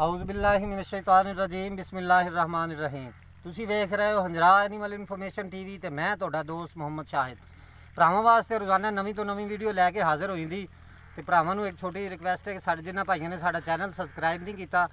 Regime ਰਹਿਮਾਨਿਰ Rahim ਤੁਸੀਂ ਵੇਖ ਰਹੇ ਹੋ ਹੰਜਰਾ ਐਨੀਮਲ ਇਨਫੋਰਮੇਸ਼ਨ ਟੀਵੀ ਤੇ ਮੈਂ ਤੁਹਾਡਾ ਦੋਸਤ ਮੁਹੰਮਦ ਸ਼ਾਹਿਦ ਭਰਾਵਾਂ ਵਾਸਤੇ ਰੋਜ਼ਾਨਾ ਨਵੀਂ ਤੋਂ ਨਵੀਂ ਵੀਡੀਓ ਲੈ ਕੇ ਹਾਜ਼ਰ ਹੋ ਜਾਂਦੀ ਤੇ ਭਰਾਵਾਂ ਨੂੰ ਇੱਕ ਛੋਟੀ ਰਿਕਵੈਸਟ ਹੈ ਕਿ ਸਾਡੇ ਜਿੰਨਾ ਭਾਈਆਂ ਨੇ ਸਾਡਾ ਚੈਨਲ ਸਬਸਕ੍ਰਾਈਬ ਨਹੀਂ ਕੀਤਾ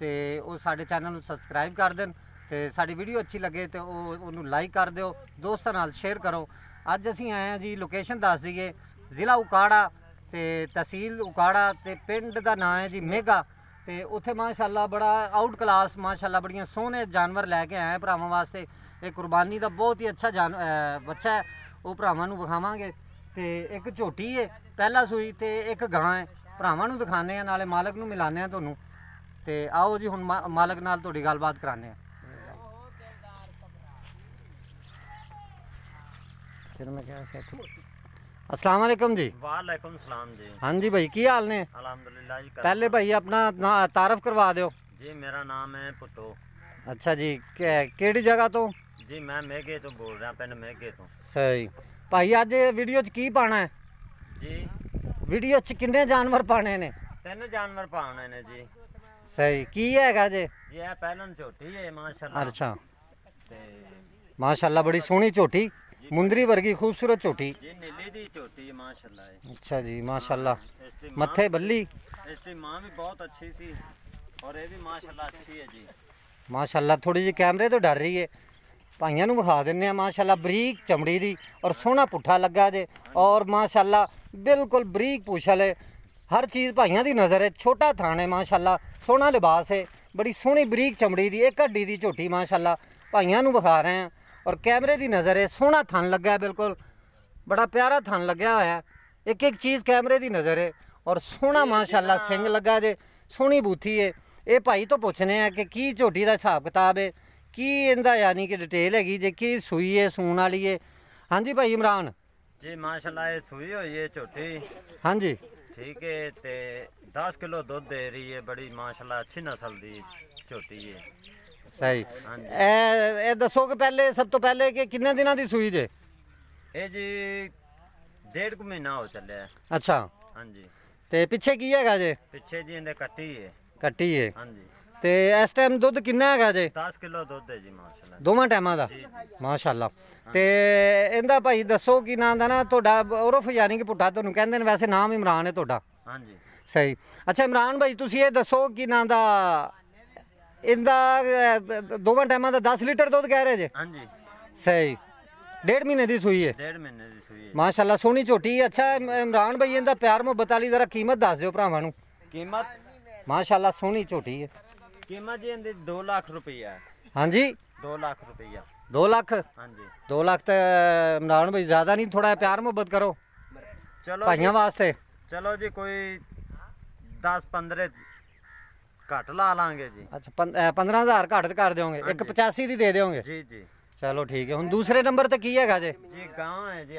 ਤੇ ਉਹ ਸਾਡੇ ਚੈਨਲ ਨੂੰ ਸਬਸਕ੍ਰਾਈਬ ਕਰ ਦੇਣ ਤੇ ਸਾਡੀ ਵੀਡੀਓ ਅੱਛੀ ਲੱਗੇ ਤੇ ਉਹ ਉਹਨੂੰ ਲਾਈਕ ਕਰ ਦਿਓ ਦੋਸਤਾਂ ਨਾਲ ਸ਼ੇਅਰ ਕਰੋ ਅੱਜ ਅਸੀਂ ਆਏ ਆ ਜੀ ਲੋਕੇਸ਼ਨ ਦੱਸ ਦਈਏ ਜ਼ਿਲ੍ਹਾ ਉਕਾੜਾ ਤੇ ਤਹਿਸੀਲ ਉਕਾੜਾ ਤੇ ਪਿੰਡ ਦਾ ਨਾਮ ਹੈ ਜੀ ਮੇਗਾ ਤੇ ਉੱਥੇ ਮਾਸ਼ਾਅੱਲਾ ਬੜਾ ਆਊਟ ਕਲਾਸ ਮਾਸ਼ਾਅੱਲਾ ਬੜੀਆਂ ਸੋਹਣੇ ਜਾਨਵਰ ਲੈ ਕੇ ਆਏ ਭਰਾਵਾਂ ਵਾਸਤੇ ਇਹ ਕੁਰਬਾਨੀ ਦਾ ਬਹੁਤ ਹੀ ਅੱਛਾ ਜਾਨ ਬੱਚਾ ਹੈ ਉਹ ਭਰਾਵਾਂ ਨੂੰ ਵਿਖਾਵਾਂਗੇ ਤੇ ਇੱਕ ਝੋਟੀ ਹੈ ਪਹਿਲਾ ਸੂਈ ਤੇ ਇੱਕ ਗਾਂ ਹੈ ਭਰਾਵਾਂ ਨੂੰ ਦਿਖਾਣੇ ਆ ਨਾਲੇ ਮਾਲਕ ਨੂੰ ਮਿਲਾਣੇ ਆ ਤੁਹਾਨੂੰ ਤੇ ਆਓ ਜੀ ਹੁਣ ਮਾਲਕ ਨਾਲ ਤੁਹਾਡੀ ਗੱਲਬਾਤ ਕਰਾਣੇ ਆ ਫਿਰ ਮੈਂ ਕਿਹਾ ਸੈਟ अस्सलाम वालेकुम जी वालेकुम सलाम जी हाँ जी भाई की हाल ने अलहमदुल्ला जी पहले भाई अपना तारफ करवा दो जी मेरा नाम है पुटो अच्छा जी केड़ी जगह तो जी मैं मेघे तो बोल रहा पिंड मेघे तो सही भाई अज वीडियो की पाना है जी वीडियो किन्ने जानवर पाने ने तीन जानवर पाने ने जी सही की हैगा जे ये पहलन झोटी है माशाल्लाह अच्छा माशाल्लाह बड़ी सोनी झोटी ਮੁੰਦਰੀ ਵਰਗੀ ਖੂਬਸੂਰਤ ਝੋਟੀ ਇਹ ਨੀਲੀ ਦੀ ਝੋਟੀ ਹੈ ਮਾਸ਼ਾਅੱਲਾ ਅੱਛਾ ਜੀ ਮਾਸ਼ਾਅੱਲਾ ਮੱਥੇ ਬੱਲੀ ਇਸ ਦੀ ਮਾਂ ਵੀ ਬਹੁਤ ਅੱਛੀ ਸੀ ਔਰ ਇਹ ਵੀ ਮਾਸ਼ਾਅੱਲਾ ਅੱਛੀ ਹੈ ਜੀ ਮਾਸ਼ਾਅੱਲਾ ਥੋੜੀ ਜੀ ਕੈਮਰੇ ਤੋਂ ਡਰ ਰਹੀ ਹੈ ਭਾਈਆਂ ਨੂੰ ਵਿਖਾ ਦਿੰਨੇ ਆ ਮਾਸ਼ਾਅੱਲਾ ਬਰੀਕ ਚਮੜੀ ਦੀ ਔਰ ਸੋਹਣਾ ਪੁੱਠਾ ਲੱਗਾ ਜੇ ਔਰ ਮਾਸ਼ਾਅੱਲਾ ਬਿਲਕੁਲ ਬਰੀਕ ਪੂਛਲ ਹੈ ਹਰ ਚੀਜ਼ ਭਾਈਆਂ ਦੀ ਨਜ਼ਰ ਹੈ ਛੋਟਾ ਥਾਣ ਹੈ ਮਾਸ਼ਾਅੱਲਾ ਸੋਹਣਾ ਲਿਬਾਸ ਹੈ ਬੜੀ ਸੋਹਣੀ ਬਰੀਕ ਚਮੜੀ ਦੀ ਇੱਕ ਹੱਡੀ ਦੀ ਝੋਟੀ ਮਾਸ਼ਾਅੱਲਾ ਭਾਈਆਂ ਨੂੰ ਵਿਖਾ ਰਹੇ ਆ ਔਰ ਕੈਮਰੇ ਦੀ ਨਜ਼ਰ ਹੈ ਸੋਹਣਾ ਥਣ ਲੱਗਾ ਬਿਲਕੁਲ ਬੜਾ ਪਿਆਰਾ ਥਣ ਲੱਗਿਆ ਹੋਇਆ ਇੱਕ ਇੱਕ ਚੀਜ਼ ਕੈਮਰੇ ਦੀ ਨਜ਼ਰ ਹੈ ਔਰ ਸੋਹਣਾ ਮਾਸ਼ਾਅੱਲਾ ਸਿੰਘ ਲੱਗਾ ਜੇ ਸੋਹਣੀ ਬੂਥੀ ਹੈ ਇਹ ਭਾਈ ਤੋਂ ਪੁੱਛਨੇ ਆ ਕਿ ਕੀ ਝੋਟੀ ਦਾ ਹਿਸਾਬ ਕਿਤਾਬ ਹੈ ਕੀ ਇਹਦਾ ਯਾਨੀ ਕਿ ਡਿਟੇਲ ਹੈਗੀ ਜੇ ਕੀ ਸੂਈ ਹੈ ਸੂਣ ਵਾਲੀ ਹੈ ਹਾਂਜੀ ਭਾਈ ਇਮਰਾਨ ਜੀ ਮਾਸ਼ਾਅੱਲਾ ਇਹ ਸੂਈ ਹੋਈ ਹੈ ਝੋਟੀ ਹਾਂਜੀ ਠੀਕ ਹੈ ਤੇ 10 ਕਿਲੋ ਦੁੱਧ ਦੇ ਰਹੀ ਹੈ ਬੜੀ ਮਾਸ਼ਾਅੱਲਾ ਅੱਛੀ ਨਸਲ ਦੀ ਝੋਟੀ ਹੈ ਸਹੀ ਇਹ ਇਹ ਦੱਸੋ ਕਿ ਪਹਿਲੇ ਸਭ ਤੋਂ ਪਹਿਲੇ ਕਿ ਕਿੰਨੇ ਦਿਨਾਂ ਦੀ ਸੂਈ ਜੇ ਇਹ ਜੀ ਡੇਢ ਕੁ ਮਹੀਨਾ ਹੋ ਚੱਲਿਆ ਅੱਛਾ ਹਾਂਜੀ ਤੇ ਪਿੱਛੇ ਕੀ ਹੈਗਾ ਜੇ ਪਿੱਛੇ ਜੀ ਇਹਨੇ ਕੱਟੀ ਹੈ ਕੱਟੀ ਹੈ ਹਾਂਜੀ ਤੇ ਇਸ ਟਾਈਮ ਦੁੱਧ ਕਿੰਨਾ ਹੈਗਾ ਜੇ 10 ਕਿਲੋ ਦੁੱਧ ਹੈ ਜੀ ਮਾਸ਼ਾਅੱਲਾ ਦੋਵਾਂ ਟਾਈਮਾਂ ਦਾ ਮਾਸ਼ਾਅੱਲਾ ਤੇ ਇਹਦਾ ਭਾਈ ਦੱਸੋ ਕੀ ਨਾਂ ਦਾ ਨਾ ਤੁਹਾਡਾ ਉਰਫ ਯਾਨੀ ਕਿ ਪੁੱਟਾ ਤੁਹਾਨੂੰ ਕਹਿੰਦੇ ਨੇ ਵੈਸੇ ਨਾਮ ਇਮਰਾਨ ਹੈ ਤੁਹਾਡਾ ਹਾਂਜੀ ਸਹੀ ਅੱਛਾ ਇਮਰਾਨ ਭਾਈ ਤੁਸੀਂ ਇਹ ਦੱਸੋ ਕੀ ਨਾਂ ਦਾ ਇਹਦਾ ਦੋਵਾਂ ਟਾਈਮਾਂ ਦਾ 10 ਲੀਟਰ ਦੁੱਧ ਕਹਿ ਰਹੇ ਜੇ ਹਾਂਜੀ ਸਹੀ ਡੇਢ ਮਹੀਨੇ ਦੀ ਸੂਈ ਹੈ ਡੇਢ ਮਹੀਨੇ ਦੀ ਸੂਈ ਹੈ ਮਾਸ਼ਾਅੱਲਾ ਸੋਹਣੀ ਝੋਟੀ ਹੈ। ਅੱਛਾ ਇਮਰਾਨ ਭਾਈ ਇਹਦਾ ਪਿਆਰ ਮੁਹੱਬਤ ਵਾਲੀ ਜ਼ਰਾ ਕੀਮਤ ਦੱਸ ਦਿਓ ਭਰਾਵਾਂ ਨੂੰ ਕੀਮਤ ਮਾਸ਼ਾਅੱਲਾ ਸੋਹਣੀ ਝੋਟੀ ਹੈ ਕੀਮਤ ਜੀ ਇਹਦੇ 2 ਲੱਖ ਰੁਪਈਆ ਹੈ ਹਾਂਜੀ 2 ਲੱਖ ਰੁਪਈਆ 2 ਲੱਖ ਹਾਂਜੀ 2 ਲੱਖ ਤੇ ਇਮਰਾਨ ਭਾਈ ਜ਼ਿਆਦਾ ਨਹੀਂ ਥੋੜਾ ਪਿਆਰ ਮੁਹੱਬਤ ਕਰੋ ਚਲੋ ਭਾਈਆਂ ਵਾਸਤੇ ਚਲੋ ਜੀ ਕੋਈ 10 15 ਘੱਟ ਲਾ ਲਾਂਗੇ ਜੀ ਅੱਛਾ 15000 ਘੱਟ ਕਰ ਦਿਓਗੇ 185 ਦੀ ਦੇ ਦਿਓਗੇ ਜੀ ਜੀ ਚਲੋ ਠੀਕ ਹੈ ਹੁਣ ਦੂਸਰੇ ਨੰਬਰ ਤੇ ਕੀ ਹੈਗਾ ਜੇ ਜੀ ਗਾਂ ਹੈ ਜੀ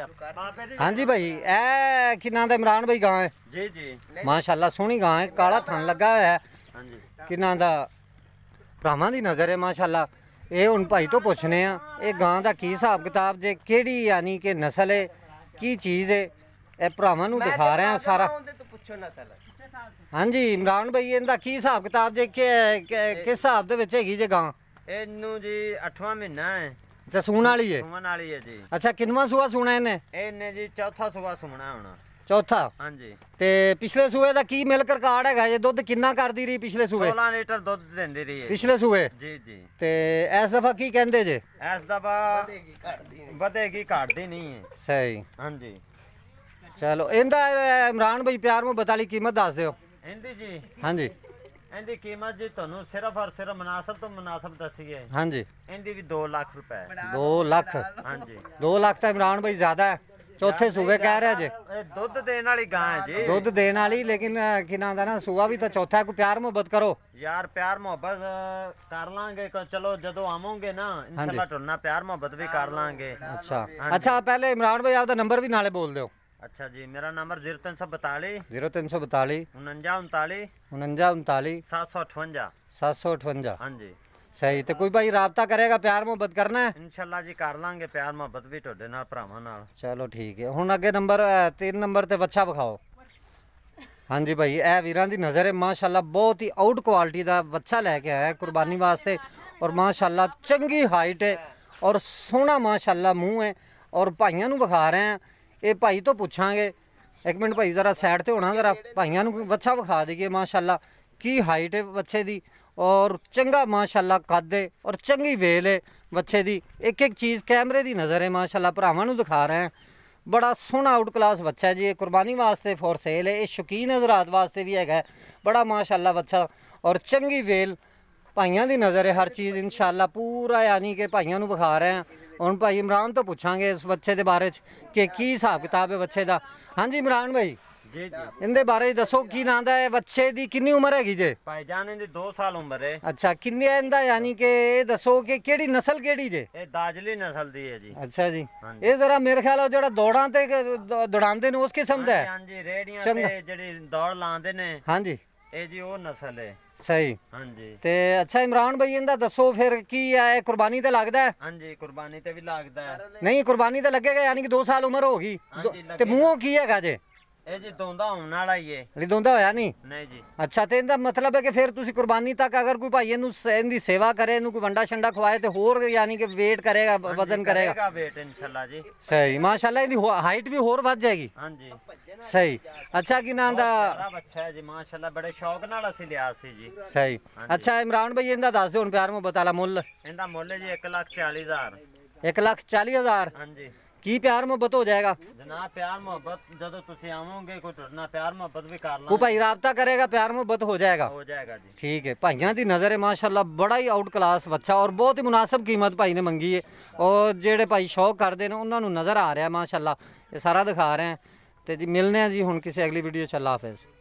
ਹਾਂਜੀ ਭਾਈ ਇਹ ਕਿੰਨਾ ਦਾ ਇਮਰਾਨ ਭਾਈ ਗਾਂ ਹੈ ਜੀ ਜੀ ਮਾਸ਼ਾਅੱਲਾ ਸੋਹਣੀ ਗਾਂ ਹੈ ਕਾਲਾ ਥਣ ਲੱਗਾ ਹੋਇਆ ਹੈ ਹਾਂਜੀ ਕਿੰਨਾ ਦਾ ਭਰਾਵਾਂ ਦੀ ਨਜ਼ਰ ਹੈ ਮਾਸ਼ਾਅੱਲਾ ਇਹ ਹੁਣ ਭਾਈ ਤੋਂ ਪੁੱਛਨੇ ਆ ਇਹ ਗਾਂ ਦਾ ਕੀ ਹਿਸਾਬ ਕਿਤਾਬ ਜੇ ਕਿਹੜੀ ਯਾਨੀ ਕਿ ਨਸਲ ਹੈ ਕੀ ਚੀਜ਼ ਹੈ ਇਹ ਭਰਾਵਾਂ ਨੂੰ ਦਿਖਾ ਰਹੇ ਆ ਸਾਰਾ ਪੁੱਛੋ ਨਾ ਸਰ ਹਾਂਜੀ ਇਮਰਾਨ ਭਾਈ ਇਹਦਾ ਕੀ ਹਿਸਾਬ ਕਿਤਾਬ ਜੇ ਕਿਸ ਹਿਸਾਬ ਦੇ ਵਿੱਚ ਹੈਗੀ ਜੇ ਗਾਂ ਇਹਨੂੰ ਜੀ 8ਵਾਂ ਮਹੀਨਾ ਹੈ ਅੱਛਾ ਸੂਣ ਵਾਲੀ ਹੈ ਸੂਣ ਵਾਲੀ ਹੈ ਜੀ ਅੱਛਾ ਕਿੰਨਵਾਂ ਸੂਆ ਸੁਣਾ ਇਹਨੇ ਇਹਨੇ ਜੀ ਚੌਥਾ ਸੂਆ ਸੁਣਾ ਹੋਣਾ ਚੌਥਾ ਹਾਂਜੀ ਤੇ ਪਿਛਲੇ ਸੂਏ ਦਾ ਕੀ ਮਿਲਕ ਰਿਕਾਰਡ ਹੈਗਾ ਜੇ ਦੁੱਧ ਕਿੰਨਾ ਕਰਦੀ ਰਹੀ ਪਿਛਲੇ ਸੂਏ 16 ਲੀਟਰ ਦੁੱਧ ਦਿੰਦੀ ਰਹੀ ਹੈ ਪਿਛਲੇ ਸੂਏ ਜੀ ਜੀ ਤੇ ਇਸ ਦਫਾ ਕੀ ਕਹਿੰਦੇ ਜੇ ਇਸ ਦਫਾ ਵਧੇਗੀ ਘਟਦੀ ਨਹੀਂ ਵਧੇਗੀ ਘਟਦੀ ਨਹੀਂ ਹੈ ਸਹੀ ਹਾਂਜੀ ਚਲੋ ਇਹਦਾ ਇਮਰਾਨ ਭਾਈ ਪਿਆਰ ਮੁਹੱਬਤ ਵਾਲੀ ਕੀਮਤ ਦੱਸ ਦਿਓ ਇਹਦੀ ਜੀ ਹਾਂਜੀ ਇਹਦੀ ਕੀਮਤ ਜੀ ਤੁਹਾਨੂੰ ਸਿਰਫ ਔਰ ਸਿਰਫ ਮناسب ਤੋਂ ਮناسب ਦੱਸੀ ਹੈ ਹਾਂਜੀ ਇਹਦੀ ਵੀ 2 ਲੱਖ ਰੁਪਏ 2 ਲੱਖ ਹਾਂਜੀ 2 ਲੱਖ ਤਾਂ ਇਮਰਾਨ ਭਾਈ ਜ਼ਿਆਦਾ ਹੈ ਚੌਥੇ ਸੂਬੇ ਕਹਿ ਰਿਹਾ ਜੇ ਇਹ ਦੁੱਧ ਦੇਣ ਵਾਲੀ ਗਾਂ ਹੈ ਜੀ ਦੁੱਧ ਦੇਣ ਵਾਲੀ ਲੇਕਿਨ ਕਿਨਾਂ ਦਾ ਨਾ ਸੂਆ ਵੀ ਤਾਂ ਚੌਥਾ ਕੋ ਪਿਆਰ ਮੁਹੱਬਤ ਕਰੋ ਯਾਰ ਪਿਆਰ ਮੁਹੱਬਤ ਕਰ ਲਾਂਗੇ ਚਲੋ ਜਦੋਂ ਆਵੋਗੇ ਨਾ ਇਨਸ਼ਾਅੱਲਾ ਟੁਰਨਾ ਪਿਆਰ ਮੁਹੱਬਤ ਵੀ ਕਰ ਲਾਂਗੇ ਅੱਛਾ ਅੱਛਾ ਪਹਿਲੇ ਇਮਰਾਨ ਭਾਈ ਆਪਦਾ ਨੰਬਰ ਵੀ ਨਾਲੇ ਬੋਲ ਦਿਓ ਅੱਛਾ ਜੀ ਮੇਰਾ ਨੰਬਰ 0342 0342 4939 4939 758 758 ਹਾਂਜੀ ਸਹੀ ਤੇ ਕੋਈ ਭਾਈ ਰਾਬਤਾ ਕਰੇਗਾ ਪਿਆਰ ਮੁਹੱਬਤ ਕਰਨਾ ਹੈ ਇਨਸ਼ਾਅੱਲਾ ਜੀ ਕਰ ਲਾਂਗੇ ਪਿਆਰ ਮੁਹੱਬਤ ਵੀ ਤੁਹਾਡੇ ਨਾਲ ਭਰਾਵਾਂ ਨਾਲ ਚਲੋ ਠੀਕ ਹੈ ਹੁਣ ਅੱਗੇ ਨੰਬਰ 3 ਨੰਬਰ ਤੇ ਵੱਛਾ ਵਿਖਾਓ ਹਾਂਜੀ ਭਾਈ ਇਹ ਵੀਰਾਂ ਦੀ ਨਜ਼ਰ ਹੈ ਮਾਸ਼ਾਅੱਲਾ ਬਹੁਤ ਹੀ ਆਊਟ ਕੁਆਲਿਟੀ ਦਾ ਵੱਛਾ ਲੈ ਕੇ ਆਇਆ ਕੁਰਬਾਨੀ ਵਾਸਤੇ ਔਰ ਮਾਸ਼ਾਅੱਲਾ ਚੰਗੀ ਹਾਈਟ ਹੈ ਔਰ ਸੋਹਣਾ ਮਾਸ਼ਾਅੱਲਾ ਮੂੰਹ ਹੈ ਔਰ ਭਾਈਆਂ ਨੂੰ ਵਿਖਾ ਰਹੇ ਆ ਇਹ ਭਾਈ ਤੋਂ ਪੁੱਛਾਂਗੇ ਇੱਕ ਮਿੰਟ ਭਾਈ ਜ਼ਰਾ ਸਾਈਡ ਤੇ ਹੋਣਾ ਜ਼ਰਾ ਭਾਈਆਂ ਨੂੰ ਵੱਛਾ ਵਿਖਾ ਦਈਏ ਮਾਸ਼ਾਅੱਲਾ ਕੀ ਹਾਈਟ ਹੈ ਬੱਚੇ ਦੀ ਔਰ ਚੰਗਾ ਮਾਸ਼ਾਅੱਲਾ ਕੱਦ ਹੈ ਔਰ ਚੰਗੀ ਵੇਲ ਹੈ ਬੱਚੇ ਦੀ ਇੱਕ ਇੱਕ ਚੀਜ਼ ਕੈਮਰੇ ਦੀ ਨਜ਼ਰ ਹੈ ਮਾਸ਼ਾਅੱਲਾ ਭਰਾਵਾਂ ਨੂੰ ਦਿਖਾ ਰਹੇ ਹਾਂ ਬੜਾ ਸੋਹਣਾ ਆਊਟ ਕਲਾਸ ਬੱਚਾ ਜੀ ਇਹ ਕੁਰਬਾਨੀ ਵਾਸਤੇ ਫੋਰ ਸੇਲ ਹੈ ਇਹ ਸ਼ੁਕੀਨ ਹਜ਼ਰਤ ਵਾਸਤੇ ਵੀ ਹੈਗਾ ਬੜਾ ਮਾਸ਼ਾਅੱਲਾ ਬੱਚਾ ਔਰ ਚੰਗੀ ਵੇਲ ਭਾਈਆਂ ਦੀ ਨਜ਼ਰ ਹੈ ਹਰ ਚੀਜ਼ ਇਨਸ਼ਾਅੱਲਾ ਪੂਰਾ ਯਾਨੀ ਕਿ ਭਾਈਆਂ ਨੂੰ ਵਿਖਾ ਰਹੇ ਹਾਂ ਹੁਣ ਭਾਈ ਇਮਰਾਨ ਤੋਂ ਪੁੱਛਾਂਗੇ ਇਸ ਬੱਚੇ ਦੇ ਬਾਰੇ ਚ ਕਿ ਕੀ ਹਿਸਾਬ ਕਿਤਾਬ ਹੈ ਬੱਚੇ ਦਾ ਹਾਂਜੀ ਇਮਰਾਨ ਭਾਈ ਜੀ ਜੀ ਇਹਦੇ ਬਾਰੇ ਦੱਸੋ ਕੀ ਨਾਂ ਦਾ ਹੈ ਬੱਚੇ ਦੀ ਕਿੰਨੀ ਉਮਰ ਹੈਗੀ ਜੇ ਭਾਈ ਜਾਨ ਇਹਦੀ 2 ਸਾਲ ਉਮਰ ਹੈ ਅੱਛਾ ਕਿੰਨੇ ਇਹਦਾ ਯਾਨੀ ਕਿ ਇਹ ਦੱਸੋ ਕਿ ਕਿਹੜੀ ਨਸਲ ਕਿਹੜੀ ਜੇ ਇਹ ਦਾਜਲੀ ਨਸਲ ਦੀ ਹੈ ਜੀ ਅੱਛਾ ਜੀ ਇਹ ਜ਼ਰਾ ਮੇਰੇ ਖਿਆਲ ਉਹ ਜਿਹੜਾ ਦੌੜਾਂ ਤੇ ਦੌੜਾਂਦੇ ਨੇ ਉਸ ਕਿਸਮ ਦਾ ਹੈ ਹਾਂਜੀ ਰੇੜੀਆਂ ਤੇ ਜਿਹੜੀ ਦੌੜ ਲਾਉਂਦੇ ਨੇ ਹਾਂਜੀ ਇਹ ਜੀ ਉਹ ਨਸਲ ਹੈ ਸਹੀ ਹਾਂਜੀ ਤੇ ਅੱਛਾ ਇਮਰਾਨ ਭਾਈ ਇਹਦਾ ਦੱਸੋ ਫਿਰ ਕੀ ਆ ਇਹ ਕੁਰਬਾਨੀ ਤੇ ਲੱਗਦਾ ਹੈ ਹਾਂਜੀ ਕੁਰਬਾਨੀ ਤੇ ਵੀ ਲੱਗਦਾ ਹੈ ਨਹੀਂ ਕੁਰਬਾਨੀ ਤੇ ਲੱਗੇਗਾ ਯਾਨੀ ਕਿ 2 ਸਾਲ ਉਮਰ ਹੋ ਗਈ ਤੇ ਮੂੰਹੋਂ ਕੀ ਹੈਗਾ ਜੇ ਇਹ ਜੀ ਦੋਂਦਾ ਹੋਣ ਵਾਲਾ ਹੀ ਏ ਨਹੀਂ ਦੋਂਦਾ ਹੋਇਆ ਨਹੀਂ ਨਹੀਂ ਜੀ ਅੱਛਾ ਤੇ ਇਹਦਾ ਮਤਲਬ ਹੈ ਕਿ ਫਿਰ ਤੁਸੀਂ ਕੁਰਬਾਨੀ ਤੱਕ ਅਗਰ ਕੋਈ ਭਾਈ ਇਹਨੂੰ ਦੀ ਸੇਵਾ ਕਰੇ ਇਹਨੂੰ ਕੋਈ ਵੰਡਾ ਛੰਡਾ ਖਵਾਏ ਤੇ ਹੋਰ ਯਾਨੀ ਕਿ weight ਕਰੇਗਾ ਵਜ਼ਨ ਕਰੇਗਾ ਕਰੇਗਾ weight ਇਨਸ਼ਾਅੱਲਾ ਜੀ ਸਹੀ ਮਾਸ਼ਾਅੱਲਾ ਇਹਦੀ ਹਾਈਟ ਵੀ ਹੋਰ ਵੱਧ ਜਾਏਗੀ ਹਾਂਜੀ ਸਹੀ ਅੱਛਾ ਕੀ ਨਾਂ ਦਾ ਅੱਛਾ ਜੀ ਮਾਸ਼ਾਅੱਲਾ ਬੜੇ ਸ਼ੌਕ ਨਾਲ ਅਸੀਂ ਲਿਆ ਸੀ ਜੀ ਸਹੀ ਅੱਛਾ ਇਮਰਾਨ ਭਾਈ ਇਹਦਾ ਦੱਸ ਦਿਓ ਹੁਣ ਪਿਆਰ ਮੁਹੱਬਤ ਵਾਲਾ ਮੁੱਲ ਇਹਦਾ ਮੁੱਲ ਜੀ 1 ਲੱਖ 40 ਹਜ਼ਾਰ 1 ਲੱਖ 40 ਹਜ਼ਾਰ ਹਾਂਜੀ ਕੀ ਪਿਆਰ ਮੁਹੱਬਤ ਹੋ ਜਾਏਗਾ ਜਨਾਬ ਪਿਆਰ ਮੁਹੱਬਤ ਜਦੋਂ ਤੁਸੀਂ ਆਵੋਗੇ ਕੋਈ ਟੁੱਟਣਾ ਪਿਆਰ ਮੁਹੱਬਤ ਵੀ ਕਰ ਲਾਂਗੇ ਉਹ ਭਾਈ ਰਾਬਤਾ ਕਰੇਗਾ ਪਿਆਰ ਮੁਹੱਬਤ ਹੋ ਜਾਏਗਾ ਹੋ ਜਾਏਗਾ ਜੀ ਠੀਕ ਹੈ ਭਾਈਆਂ ਦੀ ਨਜ਼ਰ ਹੈ ਮਾਸ਼ਾਅੱਲਾ ਬੜਾ ਹੀ ਆਊਟ ਕਲਾਸ ਬੱਚਾ ਔਰ ਬਹੁਤ ਹੀ ਮناسب ਕੀਮਤ ਭਾਈ ਨੇ ਮੰਗੀ ਹੈ ਔਰ ਜਿਹੜੇ ਭਾਈ ਸ਼ੌਕ ਕਰਦੇ ਨੇ ਉਹਨਾਂ ਨੂੰ ਨਜ਼ਰ ਆ ਰਿਹਾ ਮਾਸ਼ਾਅੱਲਾ ਇਹ ਸਾਰਾ ਦਿਖਾ ਰਹੇ ਤੇ ਜੀ ਮਿਲਨੇ ਆ ਜੀ ਹੁਣ ਕਿਸੇ ਅਗਲੀ ਵੀਡੀਓ ਚ ਅੱਲਾ ਹਾਫਿਜ਼